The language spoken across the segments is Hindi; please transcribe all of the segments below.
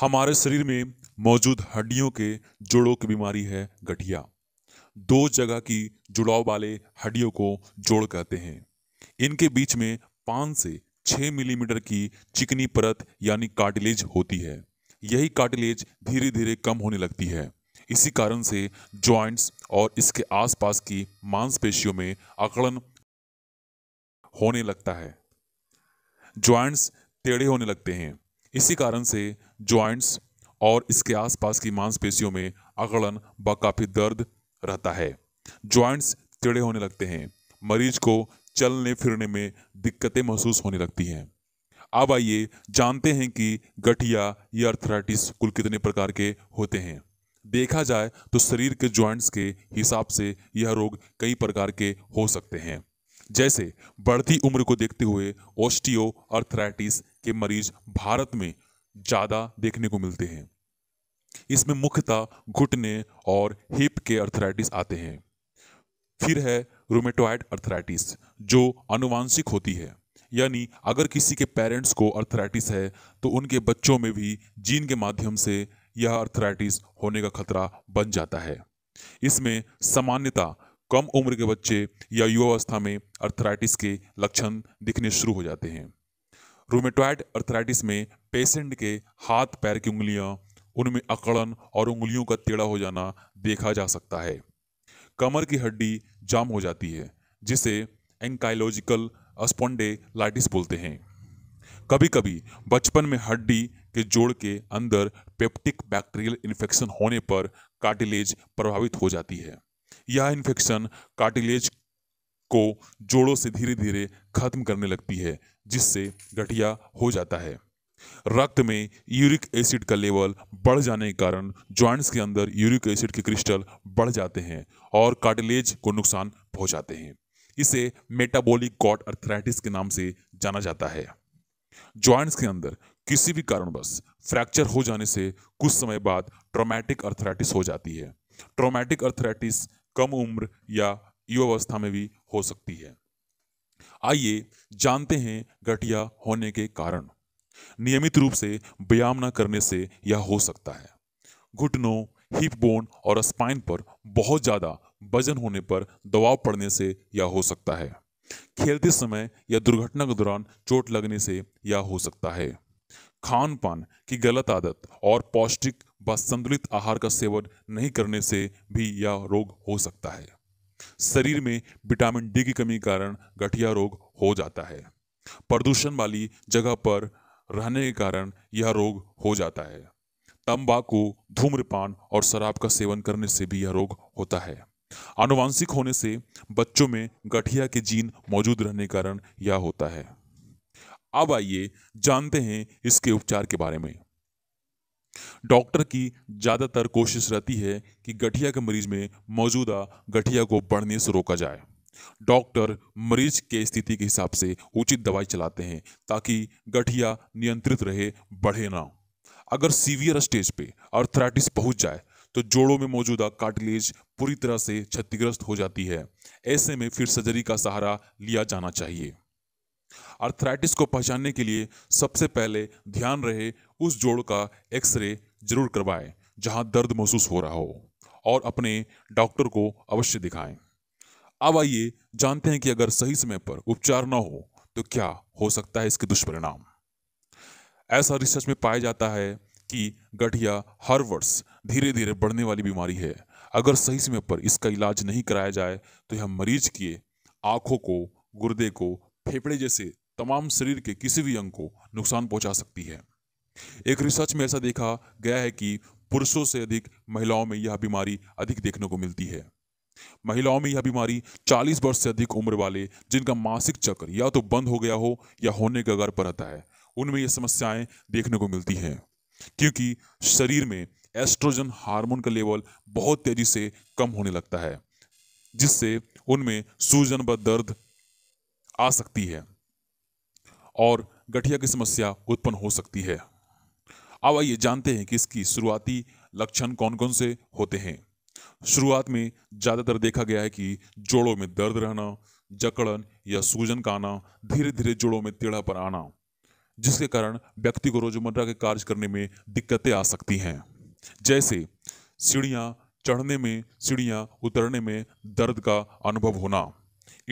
हमारे शरीर में मौजूद हड्डियों के जोड़ों की बीमारी है गठिया दो जगह की जुड़ाव वाले हड्डियों को जोड़ कहते हैं इनके बीच में पाँच से छः मिलीमीटर की चिकनी परत यानी कार्टिलेज होती है यही कार्टिलेज धीरे धीरे कम होने लगती है इसी कारण से जॉइंट्स और इसके आसपास की मांसपेशियों में अकड़न होने लगता है जॉइंट्स टेढ़े होने लगते हैं इसी कारण से जॉइंट्स और इसके आसपास की मांसपेशियों में अगड़न व काफ़ी दर्द रहता है जॉइंट्स टेढ़े होने लगते हैं मरीज को चलने फिरने में दिक्कतें महसूस होने लगती हैं अब आइए जानते हैं कि गठिया या अर्थराइटिस कुल कितने प्रकार के होते हैं देखा जाए तो शरीर के जॉइंट्स के हिसाब से यह रोग कई प्रकार के हो सकते हैं जैसे बढ़ती उम्र को देखते हुए ओस्टियो अर्थराइटिस के मरीज भारत में ज़्यादा देखने को मिलते हैं इसमें मुख्यतः घुटने और हिप के अर्थराइटिस आते हैं फिर है रोमेटोइड अर्थराइटिस जो अनुवांशिक होती है यानी अगर किसी के पेरेंट्स को अर्थराइटिस है तो उनके बच्चों में भी जीन के माध्यम से यह अर्थराइटिस होने का खतरा बन जाता है इसमें सामान्यतः कम उम्र के बच्चे या युवावस्था में अर्थराइटिस के लक्षण दिखने शुरू हो जाते हैं रोमेटॉयड अर्थराइटिस में पेशेंट के हाथ पैर की उंगलियां उनमें अकड़न और उंगलियों का टेढ़ा हो जाना देखा जा सकता है कमर की हड्डी जाम हो जाती है जिसे एंकाइलॉजिकल स्पॉन्डेलाइटिस बोलते हैं कभी कभी बचपन में हड्डी के जोड़ के अंदर पेप्टिक बैक्टीरियल इन्फेक्शन होने पर कार्टिलेज प्रभावित हो जाती है यह इन्फेक्शन कार्टिलेज को जोड़ों से धीरे धीरे खत्म करने लगती है जिससे गठिया हो जाता है रक्त में यूरिक एसिड का लेवल बढ़ जाने के कारण जॉइंट्स के अंदर यूरिक एसिड के क्रिस्टल बढ़ जाते हैं और कार्टिलेज को नुकसान पहुंचाते हैं इसे मेटाबॉलिक गॉट अर्थराइटिस के नाम से जाना जाता है जॉइंट्स के अंदर किसी भी कारणवश फ्रैक्चर हो जाने से कुछ समय बाद ट्रोमैटिक अर्थराइटिस हो जाती है ट्रोमैटिक अर्थराइटिस कम उम्र या युवावस्था में भी हो सकती है आइए जानते हैं गठिया होने के कारण नियमित रूप से व्यायाम न करने से यह हो सकता है घुटनों हिप बोन और स्पाइन पर बहुत ज़्यादा वजन होने पर दबाव पड़ने से यह हो सकता है खेलते समय या दुर्घटना के दौरान चोट लगने से यह हो सकता है खान पान की गलत आदत और पौष्टिक व संतुलित आहार का सेवन नहीं करने से भी यह रोग हो सकता है शरीर में विटामिन डी की कमी के कारण गठिया रोग हो जाता है प्रदूषण वाली जगह पर रहने के कारण यह रोग हो जाता है तंबाकू धूम्रपान और शराब का सेवन करने से भी यह रोग होता है आनुवांशिक होने से बच्चों में गठिया के जीन मौजूद रहने के कारण यह होता है अब आइए जानते हैं इसके उपचार के बारे में डॉक्टर की ज़्यादातर कोशिश रहती है कि गठिया के मरीज में मौजूदा गठिया को बढ़ने से रोका जाए डॉक्टर मरीज के स्थिति के हिसाब से उचित दवाई चलाते हैं ताकि गठिया नियंत्रित रहे बढ़े ना अगर सीवियर स्टेज पे अर्थराइटिस पहुंच जाए तो जोड़ों में मौजूदा कार्टिलेज पूरी तरह से क्षतिग्रस्त हो जाती है ऐसे में फिर सर्जरी का सहारा लिया जाना चाहिए अर्थराइटिस को पहचानने के लिए सबसे पहले ध्यान रहे उस जोड़ का एक्सरे जरूर करवाएं जहां दर्द महसूस हो रहा हो और अपने डॉक्टर को अवश्य दिखाएं अब आइए जानते हैं कि अगर सही समय पर उपचार न हो तो क्या हो सकता है इसके दुष्परिणाम ऐसा रिसर्च में पाया जाता है कि गठिया हर वर्ष धीरे धीरे बढ़ने वाली बीमारी है अगर सही समय पर इसका इलाज नहीं कराया जाए तो यह मरीज की आंखों को गुर्दे को फेफड़े जैसे तमाम शरीर के किसी भी अंग को नुकसान पहुंचा सकती है एक रिसर्च में ऐसा देखा गया है कि पुरुषों से अधिक महिलाओं में यह बीमारी अधिक देखने को मिलती है महिलाओं में यह बीमारी 40 वर्ष से अधिक उम्र वाले जिनका मासिक चक्र या तो बंद हो गया हो या होने के अगर पर रहता है उनमें यह समस्याएं देखने को मिलती हैं क्योंकि शरीर में एस्ट्रोजन हार्मोन का लेवल बहुत तेजी से कम होने लगता है जिससे उनमें सूजन व दर्द आ सकती है और गठिया की समस्या उत्पन्न हो सकती है अब आइए जानते हैं कि इसकी शुरुआती लक्षण कौन कौन से होते हैं शुरुआत में ज़्यादातर देखा गया है कि जोड़ों में दर्द रहना जकड़न या सूजन का आना धीरे धीरे जोड़ों में पर आना जिसके कारण व्यक्ति को रोजमर्रा के कार्य करने में दिक्कतें आ सकती हैं जैसे सीढ़ियाँ चढ़ने में सीढ़ियाँ उतरने में दर्द का अनुभव होना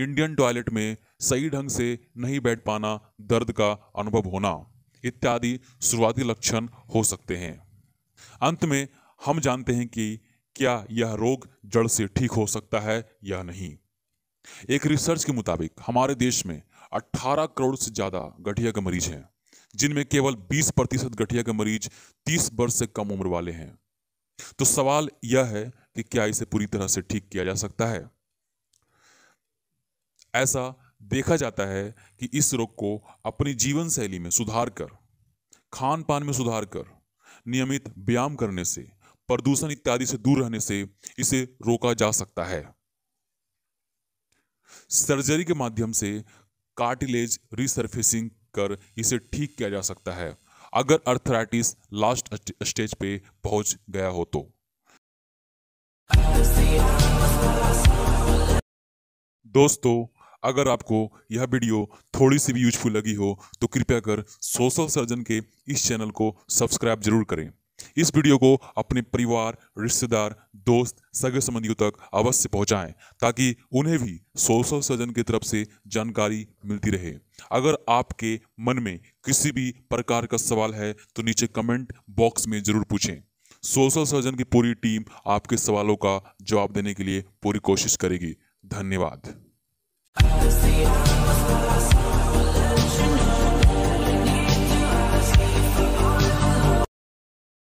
इंडियन टॉयलेट में सही ढंग से नहीं बैठ पाना दर्द का अनुभव होना इत्यादि शुरुआती लक्षण हो सकते हैं अंत में हम जानते हैं कि क्या यह रोग जड़ से ठीक हो सकता है या नहीं एक रिसर्च के मुताबिक हमारे देश में 18 करोड़ से ज़्यादा गठिया के मरीज हैं जिनमें केवल 20 प्रतिशत गठिया के मरीज 30 वर्ष से कम उम्र वाले हैं तो सवाल यह है कि क्या इसे पूरी तरह से ठीक किया जा सकता है ऐसा देखा जाता है कि इस रोग को अपनी जीवन शैली में सुधार कर खान पान में सुधार कर नियमित व्यायाम करने से प्रदूषण इत्यादि से दूर रहने से इसे रोका जा सकता है सर्जरी के माध्यम से कार्टिलेज रिसर्फेसिंग कर इसे ठीक किया जा सकता है अगर अर्थराइटिस लास्ट स्टेज पे पहुंच गया हो तो दोस्तों अगर आपको यह वीडियो थोड़ी सी भी यूजफुल लगी हो तो कृपया कर सोशल सर्जन के इस चैनल को सब्सक्राइब जरूर करें इस वीडियो को अपने परिवार रिश्तेदार दोस्त सगे संबंधियों तक अवश्य पहुंचाएं ताकि उन्हें भी सोशल सर्जन की तरफ से जानकारी मिलती रहे अगर आपके मन में किसी भी प्रकार का सवाल है तो नीचे कमेंट बॉक्स में जरूर पूछें सोशल सर्जन की पूरी टीम आपके सवालों का जवाब देने के लिए पूरी कोशिश करेगी धन्यवाद Yeah.